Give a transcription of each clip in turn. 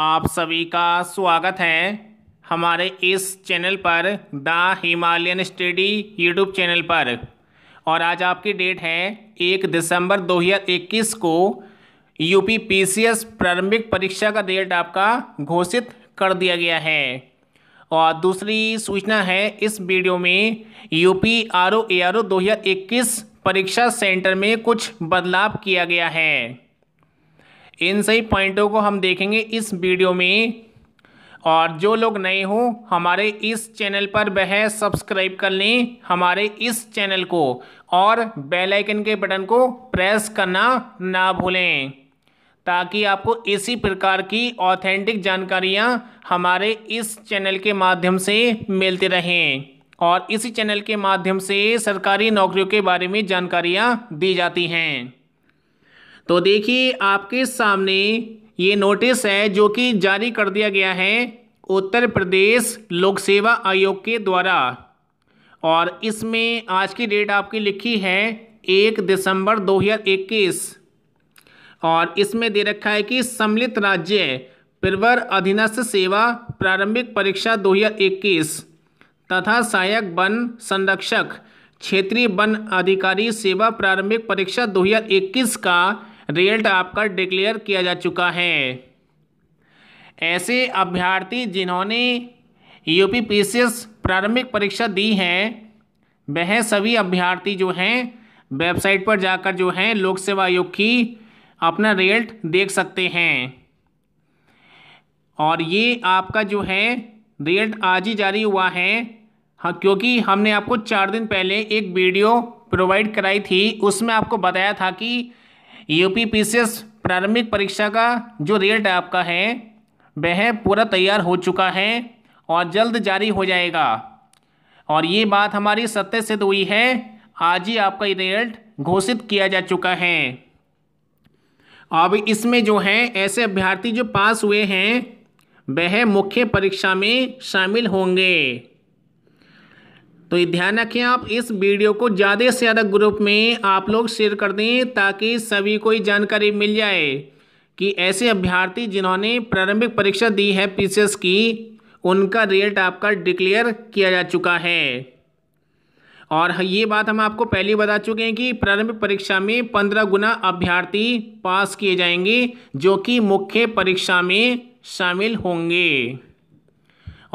आप सभी का स्वागत है हमारे इस चैनल पर the Himalayan study YouTube channel पर और आज आपकी डेट है एक दिसंबर 2021 को यूपी पीसीएस प्रारंभिक परीक्षा का डेट आपका घोषित कर दिया गया है और दूसरी सूचना है इस वीडियो में UP R O A R O दो परीक्षा सेंटर में कुछ बदलाव किया गया है इन सही पॉइंटों को हम देखेंगे इस वीडियो में और जो लोग नए हो हमारे इस चैनल पर वह सब्सक्राइब कर लें हमारे इस चैनल को और बेल आइकन के बटन को प्रेस करना ना भूलें ताकि आपको इसी प्रकार की ऑथेंटिक जानकारियां हमारे इस चैनल के माध्यम से मिलती रहें और इसी चैनल के माध्यम से सरकारी नौकरियों के बारे में जानकारियां दी जाती हैं तो देखिए आपके सामने ये नोटिस है जो कि जारी कर दिया गया है उत्तर प्रदेश लोक सेवा आयोग के द्वारा और इसमें आज की डेट आपकी लिखी है एक दिसंबर 2021 और इसमें दे रखा है कि सम्मिलित राज्य प्रवर अधीनस्थ सेवा प्रारंभिक परीक्षा 2021 तथा सहायक वन संरक्षक क्षेत्रीय वन अधिकारी सेवा प्रारंभिक परीक्षा 2021 का रिजल्ट आपका डिक्लेयर किया जा चुका है ऐसे अभ्यर्थी जिन्होंने U P P C S प्रारंभिक परीक्षा दी है वह सभी अभ्यर्थी जो हैं वेबसाइट पर जाकर जो हैं लोक सेवा आयोग की अपना रिजल्ट देख सकते हैं और ये आपका जो है रिजल्ट आज ही जारी हुआ है हाँ क्योंकि हमने आपको चार दिन पहले एक वीडियो प्रोवाइड कराई थी उसमें आपको बताया था कि यूपी e पीसीएस प्रारंभिक परीक्षा का जो रिजल्ट आपका है वह पूरा तैयार हो चुका है और जल्द जारी हो जाएगा और ये बात हमारी सत्य सिद्ध हुई है आज ही आपका रिजल्ट घोषित किया जा चुका है अब इसमें जो है ऐसे अभ्यर्थी जो पास हुए हैं वह मुख्य परीक्षा में शामिल होंगे तो ये ध्यान रखें आप इस वीडियो को ज़्यादा से ज़्यादा ग्रुप में आप लोग शेयर कर दें ताकि सभी को ये जानकारी मिल जाए कि ऐसे अभ्यर्थी जिन्होंने प्रारंभिक परीक्षा दी है पी की उनका रिजल्ट आपका डिक्लेयर किया जा चुका है और ये बात हम आपको पहले बता चुके हैं कि प्रारंभिक परीक्षा में पंद्रह गुना अभ्यर्थी पास किए जाएंगे जो कि मुख्य परीक्षा में शामिल होंगे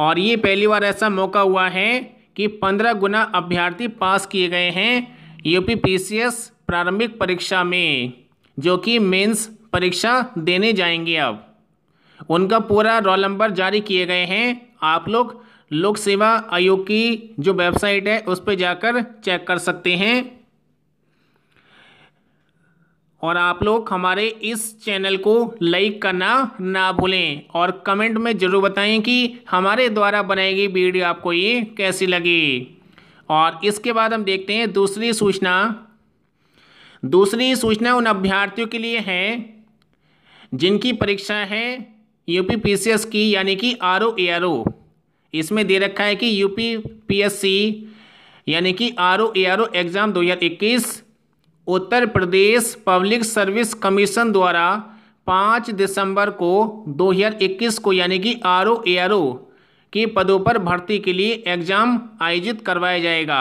और ये पहली बार ऐसा मौका हुआ है कि पंद्रह गुना अभ्यर्थी पास किए गए हैं यूपीपीसीएस प्रारंभिक परीक्षा में जो कि मेंस परीक्षा देने जाएंगे अब उनका पूरा रोल नंबर जारी किए गए हैं आप लोग लोक सेवा आयोग की जो वेबसाइट है उस पर जाकर चेक कर सकते हैं और आप लोग हमारे इस चैनल को लाइक करना ना भूलें और कमेंट में ज़रूर बताएं कि हमारे द्वारा बनाई गई वीडियो आपको ये कैसी लगी और इसके बाद हम देखते हैं दूसरी सूचना दूसरी सूचना उन अभ्यर्थियों के लिए है जिनकी परीक्षा है यूपी पीसीएस की यानी कि आर ओ ए आर ओ इसमें दे रखा है कि यूपी पीएससी यानी कि R O A R O exam इक्कीस Uttar Pradesh public service commission द्वारा पाँच दिसंबर को 2021 को यानी कि आर ओ ए आर ओ के पदों पर भर्ती के लिए एग्ज़ाम आयोजित करवाया जाएगा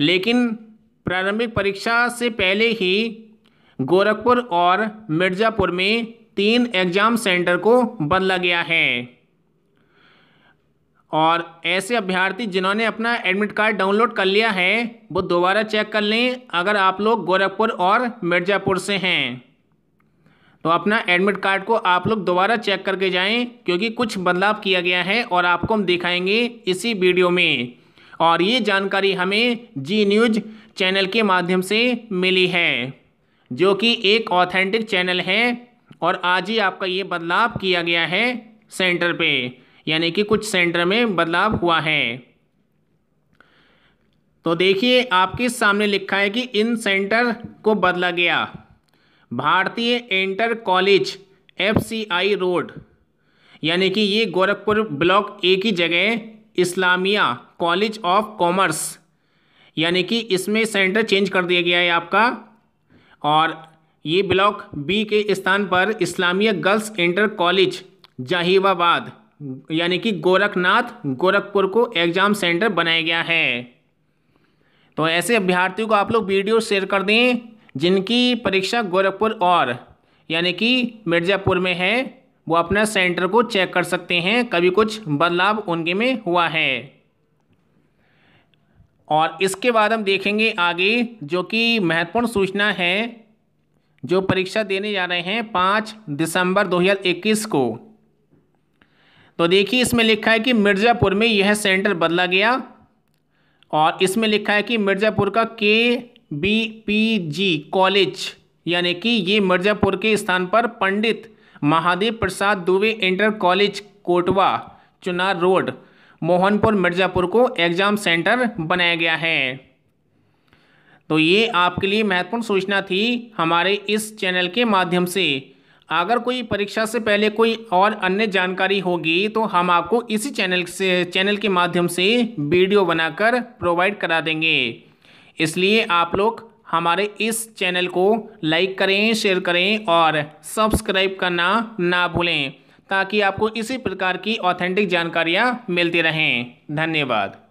लेकिन प्रारंभिक परीक्षा से पहले ही गोरखपुर और मिर्ज़ापुर में तीन एग्ज़ाम सेंटर को बदला गया है और ऐसे अभ्यर्थी जिन्होंने अपना एडमिट कार्ड डाउनलोड कर लिया है वो दोबारा चेक कर लें अगर आप लोग गोरखपुर और मिर्ज़ापुर से हैं तो अपना एडमिट कार्ड को आप लोग दोबारा चेक करके जाएं क्योंकि कुछ बदलाव किया गया है और आपको हम दिखाएंगे इसी वीडियो में और ये जानकारी हमें जी न्यूज चैनल के माध्यम से मिली है जो कि एक ऑथेंटिक चैनल है और आज ही आपका ये बदलाव किया गया है सेंटर पे यानी कि कुछ सेंटर में बदलाव हुआ है तो देखिए आपके सामने लिखा है कि इन सेंटर को बदला गया भारतीय इंटर कॉलेज एफसीआई रोड यानी कि ये गोरखपुर ब्लॉक ए की जगह इस्लामिया कॉलेज ऑफ कॉमर्स यानी कि इसमें सेंटर चेंज कर दिया गया है आपका और ये ब्लॉक बी के स्थान पर Islamia girls inter college Jahivabad यानी कि गोरखनाथ गोरखपुर को एग्ज़ाम सेंटर बनाया गया है तो ऐसे अभ्यर्थियों को आप लोग वीडियो शेयर कर दें जिनकी परीक्षा गोरखपुर और यानी कि मिर्ज़ापुर में है वो अपना सेंटर को चेक कर सकते हैं कभी कुछ बदलाव उनके में हुआ है और इसके बाद हम देखेंगे आगे जो कि महत्वपूर्ण सूचना है जो परीक्षा देने जा रहे हैं पाँच दिसंबर 2021 को तो देखिए इसमें लिखा है कि मिर्ज़ापुर में यह सेंटर बदला गया और इसमें लिखा है कि मिर्ज़ापुर का के बी पी जी कॉलेज यानी कि ये मिर्ज़ापुर के स्थान पर Pandit Mahadev Prasad Dubey inter college Kotwa Chunar road Mohanpur Mirzapur को एग्ज़ाम सेंटर बनाया गया है तो ये आपके लिए महत्वपूर्ण सूचना थी हमारे इस चैनल के माध्यम से अगर कोई परीक्षा से पहले कोई और अन्य जानकारी होगी तो हम आपको इसी चैनल से चैनल के माध्यम से वीडियो बनाकर प्रोवाइड करा देंगे इसलिए आप लोग हमारे इस चैनल को लाइक करें शेयर करें और सब्सक्राइब करना ना भूलें ताकि आपको इसी प्रकार की ऑथेंटिक जानकारियाँ मिलती रहें धन्यवाद